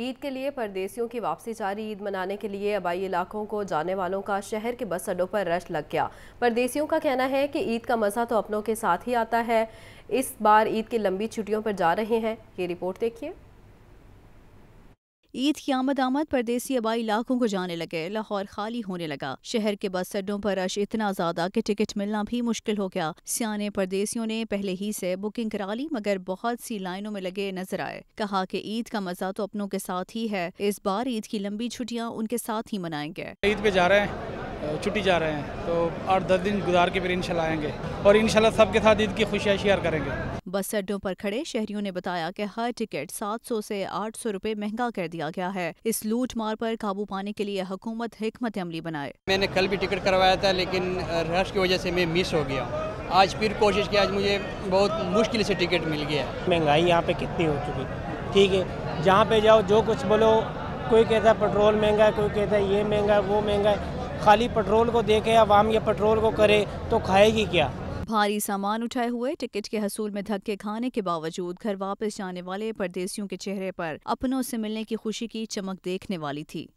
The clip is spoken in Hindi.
ईद के लिए परदेसियों की वापसी जारी ईद मनाने के लिए आबाई इलाकों को जाने वालों का शहर के बस अड्डों पर रश लग गया परदेसियों का कहना है कि ईद का मज़ा तो अपनों के साथ ही आता है इस बार ईद की लंबी छुट्टियों पर जा रहे हैं ये रिपोर्ट देखिए ईद की आमद आमद परदेसी आबाई इलाकों को जाने लगे लाहौर खाली होने लगा शहर के बस अड्डों पर रश इतना ज्यादा कि टिकट मिलना भी मुश्किल हो गया सियाने परदेसियों ने पहले ही से बुकिंग करा ली मगर बहुत सी लाइनों में लगे नजर आए कहा कि ईद का मजा तो अपनों के साथ ही है इस बार ईद की लंबी छुट्टियाँ उनके साथ ही मनाएंगे ईद पे जा रहे हैं छुट्टी जा रहे हैं तो आठ दस दिन गुजार के फिर इनशाला आएंगे और इनशाला सबके साथ ईद की खुशियाँ शेयर करेंगे बस अड्डों पर खड़े शहरियों ने बताया कि हर टिकट 700 से 800 रुपए महंगा कर दिया गया है इस लूट मार पर काबू पाने के लिए हुकूमत हमत अमली बनाए मैंने कल भी टिकट करवाया था लेकिन रश की वजह से मैं मिस हो गया आज फिर कोशिश की आज मुझे बहुत मुश्किल से टिकट मिल गया महंगाई यहाँ पे कितनी हो चुकी ठीक है जहाँ पे जाओ जो कुछ बोलो कोई कहता है पेट्रोल महंगा है कोई कहता है ये महंगा है वो महंगा है खाली पेट्रोल को देखे आवाम या पेट्रोल को करे तो खाएगी क्या भारी सामान उठाए हुए टिकट के हसूल में धक्के खाने के बावजूद घर वापस जाने वाले परदेसियों के चेहरे पर अपनों से मिलने की खुशी की चमक देखने वाली थी